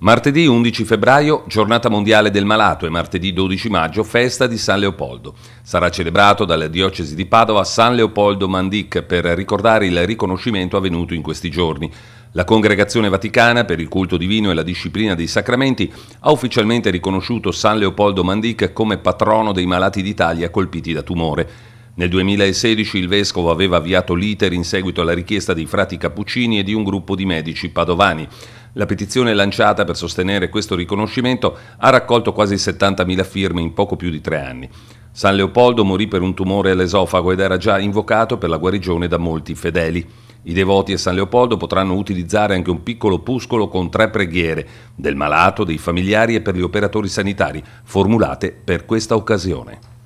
Martedì 11 febbraio, giornata mondiale del malato e martedì 12 maggio, festa di San Leopoldo. Sarà celebrato dalla diocesi di Padova San Leopoldo Mandic per ricordare il riconoscimento avvenuto in questi giorni. La Congregazione Vaticana per il culto divino e la disciplina dei sacramenti ha ufficialmente riconosciuto San Leopoldo Mandic come patrono dei malati d'Italia colpiti da tumore. Nel 2016 il vescovo aveva avviato l'iter in seguito alla richiesta dei frati cappuccini e di un gruppo di medici padovani. La petizione lanciata per sostenere questo riconoscimento ha raccolto quasi 70.000 firme in poco più di tre anni. San Leopoldo morì per un tumore all'esofago ed era già invocato per la guarigione da molti fedeli. I devoti a San Leopoldo potranno utilizzare anche un piccolo opuscolo con tre preghiere del malato, dei familiari e per gli operatori sanitari, formulate per questa occasione.